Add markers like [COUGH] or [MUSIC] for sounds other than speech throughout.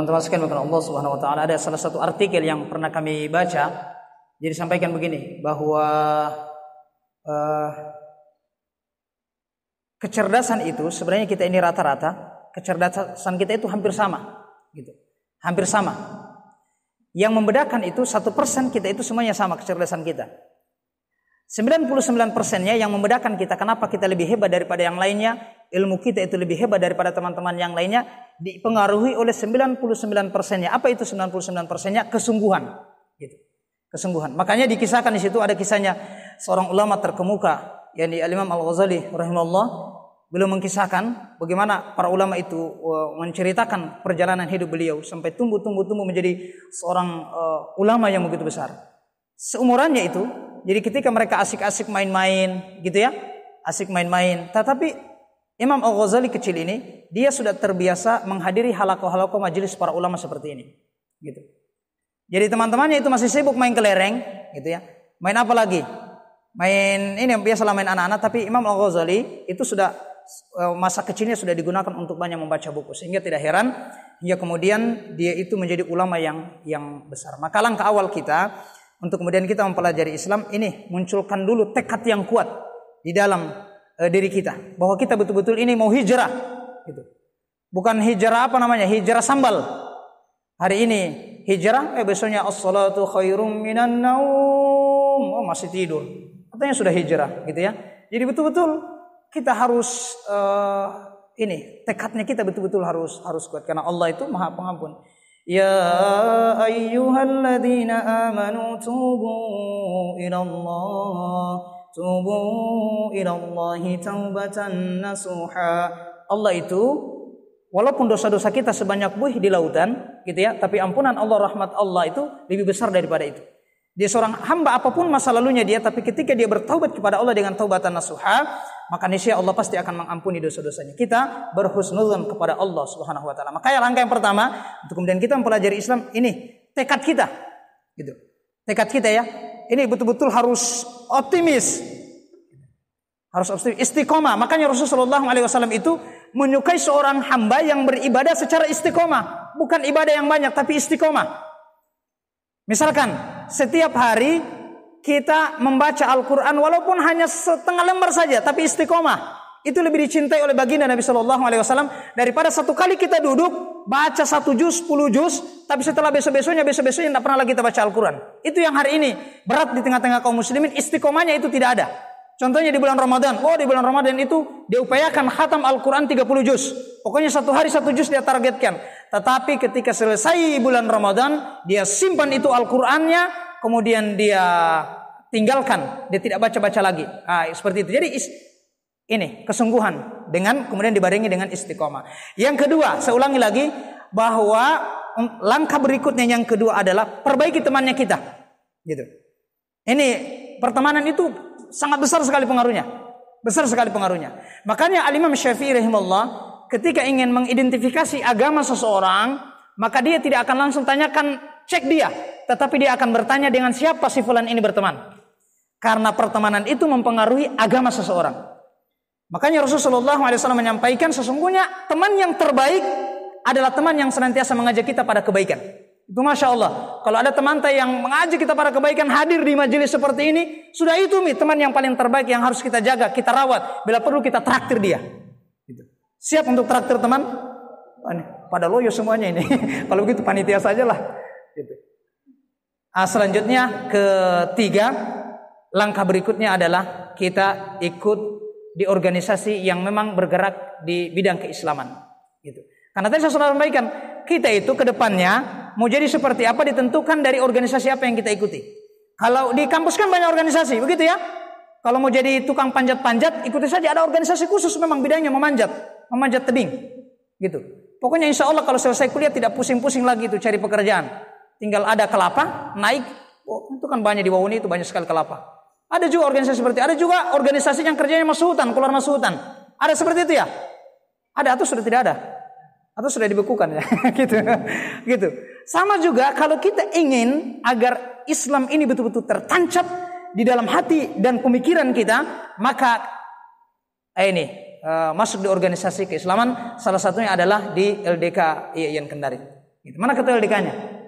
Teman-teman sekalian bukan Allah Subhanahu wa taala ada salah satu artikel yang pernah kami baca jadi sampaikan begini bahwa uh, kecerdasan itu sebenarnya kita ini rata-rata kecerdasan kita itu hampir sama gitu hampir sama yang membedakan itu satu persen kita itu semuanya sama kecerdasan kita 99 persennya yang membedakan kita kenapa kita lebih hebat daripada yang lainnya ilmu kita itu lebih hebat daripada teman-teman yang lainnya dipengaruhi oleh 99 persennya. Apa itu 99 persennya? Kesungguhan. Gitu. Kesungguhan. Makanya dikisahkan di situ ada kisahnya seorang ulama terkemuka yang di imam Al-Ghazali rahimahullah beliau mengkisahkan bagaimana para ulama itu e, menceritakan perjalanan hidup beliau sampai tumbuh-tumbuh-tumbuh menjadi seorang uh, ulama yang begitu besar. Seumurannya itu, jadi ketika mereka asik-asik main-main gitu ya, asik main-main, tetapi Imam Al-Ghazali kecil ini, dia sudah terbiasa menghadiri halako-halako majelis para ulama seperti ini. Gitu. Jadi teman-temannya itu masih sibuk main kelereng, gitu ya. Main apa lagi? Main ini yang biasa main anak-anak, tapi Imam Al-Ghazali itu sudah e, masa kecilnya sudah digunakan untuk banyak membaca buku sehingga tidak heran hingga kemudian dia itu menjadi ulama yang yang besar. Maka langkah awal kita untuk kemudian kita mempelajari Islam ini munculkan dulu tekad yang kuat di dalam e, diri kita bahwa kita betul-betul ini mau hijrah gitu. Bukan hijrah apa namanya? Hijrah sambal. Hari ini hijrah eh besoknya as-salatu khairum minan naum. Oh, masih tidur. Katanya sudah hijrah gitu ya. Jadi betul-betul kita harus e, ini tekadnya kita betul-betul harus harus kuat karena Allah itu Maha Pengampun. Ya ayyuhalladzina amanu tubu ila Allah tubu ilallahi taubatan nasuha. Allah itu walaupun dosa-dosa kita sebanyak buih di lautan gitu ya, tapi ampunan Allah rahmat Allah itu lebih besar daripada itu. Dia seorang hamba apapun masa lalunya dia, tapi ketika dia bertaubat kepada Allah dengan taubatan nasuha, maka niscaya Allah pasti akan mengampuni dosa-dosanya. Kita berhusnuzan kepada Allah Subhanahu wa taala. Makanya langkah yang pertama untuk kemudian kita mempelajari Islam ini tekad kita. Gitu. Tekad kita ya, ini betul-betul harus optimis. Harus optimis, istiqomah. Makanya Rasulullah SAW itu menyukai seorang hamba yang beribadah secara istiqomah. Bukan ibadah yang banyak, tapi istiqomah. Misalkan, setiap hari kita membaca Al-Quran walaupun hanya setengah lembar saja, tapi istiqomah. Itu lebih dicintai oleh baginda Nabi Shallallahu Alaihi Wasallam daripada satu kali kita duduk baca satu juz, sepuluh juz, tapi setelah besok-besoknya, besok-besoknya tidak pernah lagi kita baca Al-Quran. Itu yang hari ini berat di tengah-tengah kaum muslimin, istiqomahnya itu tidak ada. Contohnya di bulan Ramadan. Oh, di bulan Ramadan itu dia upayakan khatam Al-Quran 30 juz. Pokoknya satu hari satu juz dia targetkan. Tetapi ketika selesai bulan Ramadan, dia simpan itu Al-Qurannya, kemudian dia tinggalkan. Dia tidak baca-baca lagi. Nah, seperti itu. Jadi ini kesungguhan dengan kemudian dibarengi dengan istiqomah. Yang kedua, saya ulangi lagi bahwa mm, langkah berikutnya yang kedua adalah perbaiki temannya kita. Gitu. Ini pertemanan itu sangat besar sekali pengaruhnya. Besar sekali pengaruhnya. Makanya Al-Imam Syafi'i rahimahullah ketika ingin mengidentifikasi agama seseorang, maka dia tidak akan langsung tanyakan cek dia, tetapi dia akan bertanya dengan siapa si fulan ini berteman. Karena pertemanan itu mempengaruhi agama seseorang. Makanya Rasulullah SAW menyampaikan sesungguhnya teman yang terbaik adalah teman yang senantiasa mengajak kita pada kebaikan. Itu masya Allah. Kalau ada teman yang mengajak kita pada kebaikan hadir di majelis seperti ini, sudah itu mi teman yang paling terbaik yang harus kita jaga, kita rawat. Bila perlu kita traktir dia. Gitu. Siap untuk traktir teman? Pada loyo semuanya ini. [LAUGHS] Kalau begitu panitia sajalah. lah. Gitu. selanjutnya ketiga langkah berikutnya adalah kita ikut di organisasi yang memang bergerak di bidang keislaman. Gitu. Karena tadi saya sudah sampaikan, kita itu ke depannya mau jadi seperti apa ditentukan dari organisasi apa yang kita ikuti. Kalau di kampus kan banyak organisasi, begitu ya. Kalau mau jadi tukang panjat-panjat, ikuti saja ada organisasi khusus memang bidangnya memanjat, memanjat tebing. Gitu. Pokoknya insya Allah kalau selesai kuliah tidak pusing-pusing lagi itu cari pekerjaan. Tinggal ada kelapa, naik, oh, itu kan banyak di Wawuni itu banyak sekali kelapa. Ada juga organisasi seperti, itu. ada juga organisasi yang kerjanya masuk hutan, keluar masuk hutan. Ada seperti itu ya? Ada atau sudah tidak ada? Atau sudah dibekukan ya? [LAUGHS] gitu. gitu. Sama juga kalau kita ingin agar Islam ini betul-betul tertancap di dalam hati dan pemikiran kita, maka eh ini uh, masuk di organisasi keislaman salah satunya adalah di LDK IAIN Kendari. Gitu. Mana ketua LDK-nya?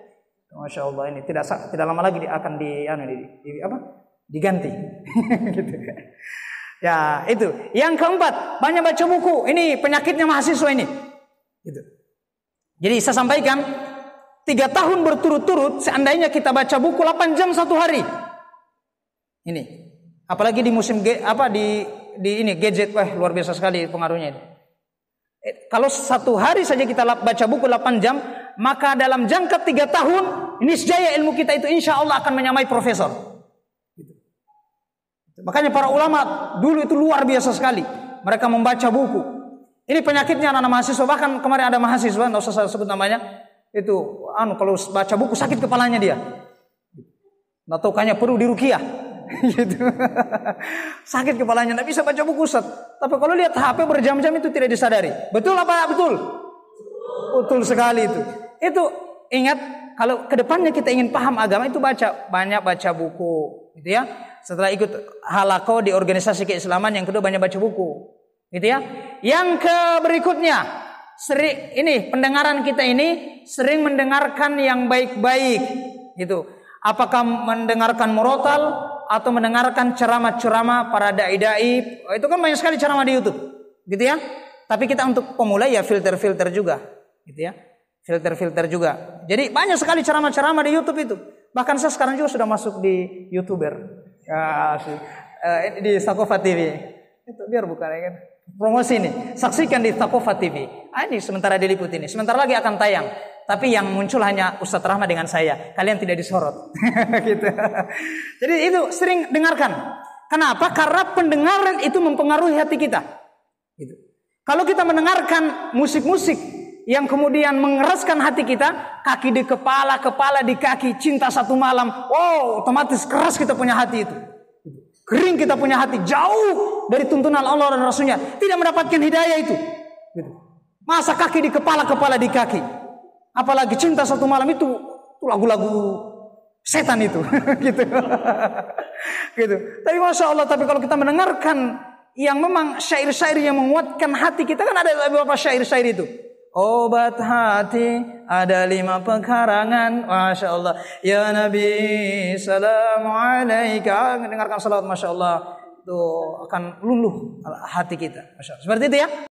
Masya Allah ini tidak tidak lama lagi akan di, anu, di, di, di apa? diganti. [LAUGHS] gitu. Ya itu. Yang keempat, banyak baca buku. Ini penyakitnya mahasiswa ini. Gitu. Jadi saya sampaikan, tiga tahun berturut-turut seandainya kita baca buku 8 jam satu hari. Ini. Apalagi di musim ge apa di di ini gadget wah luar biasa sekali pengaruhnya itu. Eh, kalau satu hari saja kita baca buku 8 jam, maka dalam jangka tiga tahun ini sejaya ilmu kita itu insya Allah akan menyamai profesor. Makanya para ulama dulu itu luar biasa sekali. Mereka membaca buku. Ini penyakitnya anak-anak mahasiswa. Bahkan kemarin ada mahasiswa, nggak usah saya sebut namanya. Itu, anu kalau baca buku sakit kepalanya dia. Nggak tahu perlu dirukiah. [LAUGHS] gitu. sakit kepalanya, nggak bisa baca buku set Tapi kalau lihat HP berjam-jam itu tidak disadari. Betul apa? Betul. Betul sekali itu. Itu ingat kalau kedepannya kita ingin paham agama itu baca banyak baca buku gitu ya setelah ikut halako di organisasi keislaman, yang kedua banyak baca buku. Gitu ya. Yang ke berikutnya, sering ini pendengaran kita ini sering mendengarkan yang baik-baik gitu. Apakah mendengarkan murotal atau mendengarkan ceramah-ceramah para dai-dai? Oh, itu kan banyak sekali ceramah di YouTube. Gitu ya. Tapi kita untuk pemula ya filter-filter juga, gitu ya. Filter-filter juga. Jadi banyak sekali ceramah-ceramah di YouTube itu. Bahkan saya sekarang juga sudah masuk di YouTuber. Ya, uh, di Sakofa TV. Itu biar buka ya kan. Promosi ini. Saksikan di Sakofa TV. Ah, ini sementara diliput ini. Sementara lagi akan tayang. Tapi yang muncul hanya Ustadz Rahma dengan saya. Kalian tidak disorot. [LAUGHS] gitu. Jadi itu sering dengarkan. Kenapa? Karena pendengaran itu mempengaruhi hati kita. Gitu. Kalau kita mendengarkan musik-musik yang kemudian mengeraskan hati kita, kaki di kepala, kepala di kaki, cinta satu malam, wow, otomatis keras kita punya hati itu. Kering kita punya hati, jauh dari tuntunan Allah dan Rasulnya. Tidak mendapatkan hidayah itu. Masa kaki di kepala, kepala di kaki. Apalagi cinta satu malam itu, itu lagu-lagu setan itu. [LAUGHS] gitu. [LAUGHS] gitu. Tapi Masya Allah, tapi kalau kita mendengarkan yang memang syair-syair yang menguatkan hati kita kan ada beberapa syair-syair itu. Obat hati ada lima pekarangan. Masya Allah. Ya Nabi, salam Dengarkan salat Masya Allah. tuh akan luluh hati kita. Masya Allah. Seperti itu ya.